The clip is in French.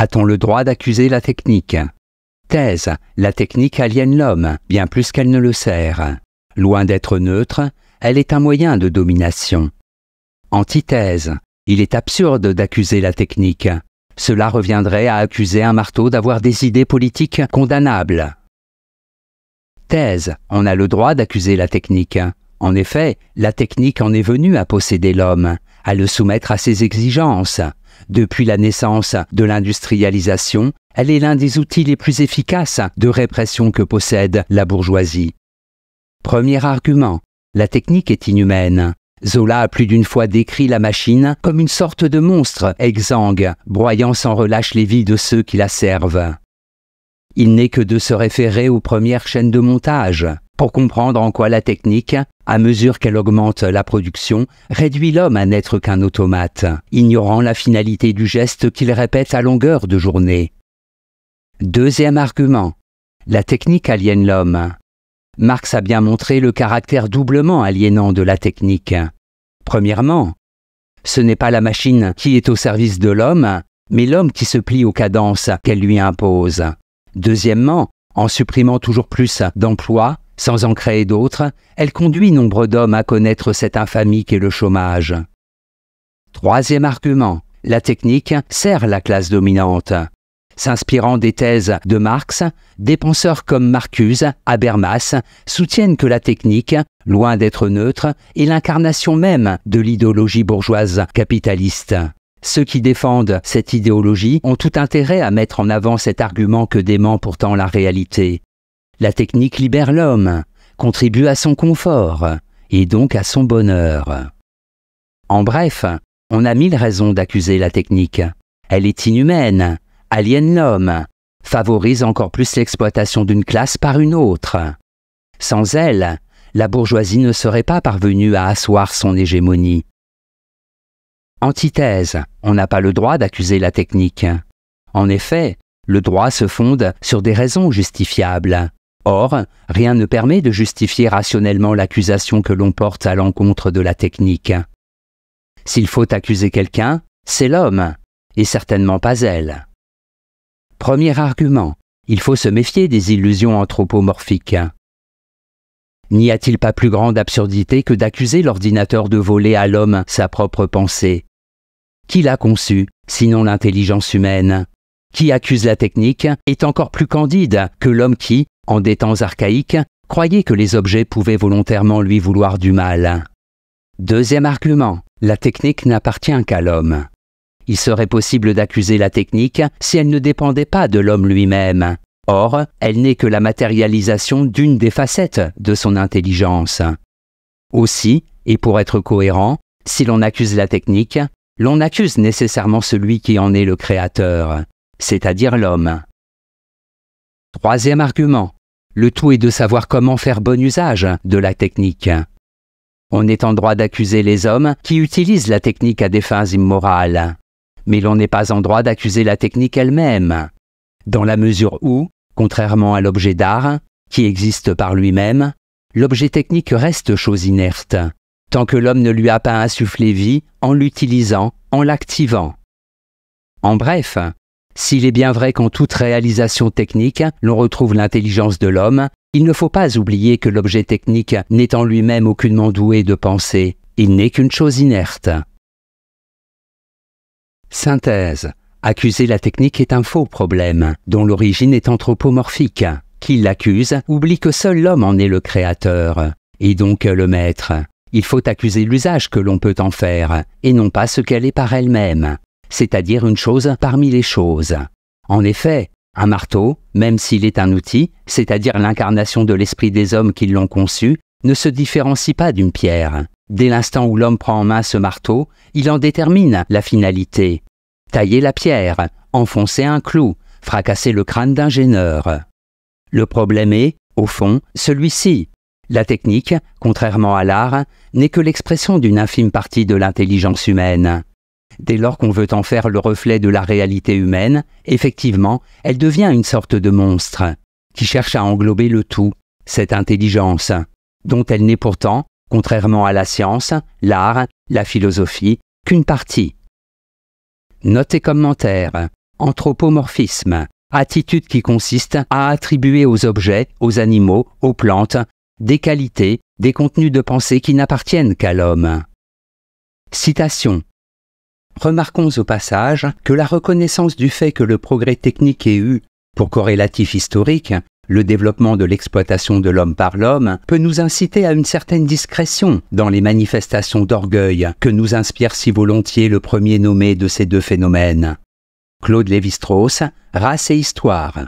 A-t-on le droit d'accuser la technique Thèse, la technique aliène l'homme, bien plus qu'elle ne le sert. Loin d'être neutre, elle est un moyen de domination. Antithèse, il est absurde d'accuser la technique. Cela reviendrait à accuser un marteau d'avoir des idées politiques condamnables. Thèse, on a le droit d'accuser la technique. En effet, la technique en est venue à posséder l'homme, à le soumettre à ses exigences, depuis la naissance de l'industrialisation, elle est l'un des outils les plus efficaces de répression que possède la bourgeoisie. Premier argument, la technique est inhumaine. Zola a plus d'une fois décrit la machine comme une sorte de monstre exsangue, broyant sans relâche les vies de ceux qui la servent. Il n'est que de se référer aux premières chaînes de montage pour comprendre en quoi la technique, à mesure qu'elle augmente la production, réduit l'homme à n'être qu'un automate, ignorant la finalité du geste qu'il répète à longueur de journée. Deuxième argument. La technique aliène l'homme. Marx a bien montré le caractère doublement aliénant de la technique. Premièrement, ce n'est pas la machine qui est au service de l'homme, mais l'homme qui se plie aux cadences qu'elle lui impose. Deuxièmement, en supprimant toujours plus d'emplois, sans en créer d'autres, elle conduit nombre d'hommes à connaître cette infamie qu'est le chômage. Troisième argument, la technique sert la classe dominante. S'inspirant des thèses de Marx, des penseurs comme Marcuse, Habermas soutiennent que la technique, loin d'être neutre, est l'incarnation même de l'idéologie bourgeoise capitaliste. Ceux qui défendent cette idéologie ont tout intérêt à mettre en avant cet argument que dément pourtant la réalité. La technique libère l'homme, contribue à son confort et donc à son bonheur. En bref, on a mille raisons d'accuser la technique. Elle est inhumaine, aliène l'homme, favorise encore plus l'exploitation d'une classe par une autre. Sans elle, la bourgeoisie ne serait pas parvenue à asseoir son hégémonie. Antithèse, on n'a pas le droit d'accuser la technique. En effet, le droit se fonde sur des raisons justifiables. Or, rien ne permet de justifier rationnellement l'accusation que l'on porte à l'encontre de la technique. S'il faut accuser quelqu'un, c'est l'homme, et certainement pas elle. Premier argument, il faut se méfier des illusions anthropomorphiques. N'y a-t-il pas plus grande absurdité que d'accuser l'ordinateur de voler à l'homme sa propre pensée Qui l'a conçu, sinon l'intelligence humaine Qui accuse la technique est encore plus candide que l'homme qui, en des temps archaïques, croyait que les objets pouvaient volontairement lui vouloir du mal. Deuxième argument, la technique n'appartient qu'à l'homme. Il serait possible d'accuser la technique si elle ne dépendait pas de l'homme lui-même. Or, elle n'est que la matérialisation d'une des facettes de son intelligence. Aussi, et pour être cohérent, si l'on accuse la technique, l'on accuse nécessairement celui qui en est le créateur, c'est-à-dire l'homme. Troisième argument, le tout est de savoir comment faire bon usage de la technique. On est en droit d'accuser les hommes qui utilisent la technique à des fins immorales. Mais l'on n'est pas en droit d'accuser la technique elle-même. Dans la mesure où, contrairement à l'objet d'art, qui existe par lui-même, l'objet technique reste chose inerte, tant que l'homme ne lui a pas insufflé vie en l'utilisant, en l'activant. En bref, s'il est bien vrai qu'en toute réalisation technique, l'on retrouve l'intelligence de l'homme, il ne faut pas oublier que l'objet technique n'est en lui-même aucunement doué de pensée, il n'est qu'une chose inerte. Synthèse. Accuser la technique est un faux problème, dont l'origine est anthropomorphique. Qui l'accuse oublie que seul l'homme en est le créateur, et donc le maître. Il faut accuser l'usage que l'on peut en faire, et non pas ce qu'elle est par elle-même c'est-à-dire une chose parmi les choses. En effet, un marteau, même s'il est un outil, c'est-à-dire l'incarnation de l'esprit des hommes qui l'ont conçu, ne se différencie pas d'une pierre. Dès l'instant où l'homme prend en main ce marteau, il en détermine la finalité. Tailler la pierre, enfoncer un clou, fracasser le crâne d'un gêneur. Le problème est, au fond, celui-ci. La technique, contrairement à l'art, n'est que l'expression d'une infime partie de l'intelligence humaine dès lors qu'on veut en faire le reflet de la réalité humaine, effectivement, elle devient une sorte de monstre, qui cherche à englober le tout, cette intelligence, dont elle n'est pourtant, contrairement à la science, l'art, la philosophie, qu'une partie. Notez et commentaires. Anthropomorphisme. Attitude qui consiste à attribuer aux objets, aux animaux, aux plantes, des qualités, des contenus de pensée qui n'appartiennent qu'à l'homme. Citation. Remarquons au passage que la reconnaissance du fait que le progrès technique ait eu, pour corrélatif historique, le développement de l'exploitation de l'homme par l'homme peut nous inciter à une certaine discrétion dans les manifestations d'orgueil que nous inspire si volontiers le premier nommé de ces deux phénomènes. Claude Lévi-Strauss, Race et Histoire.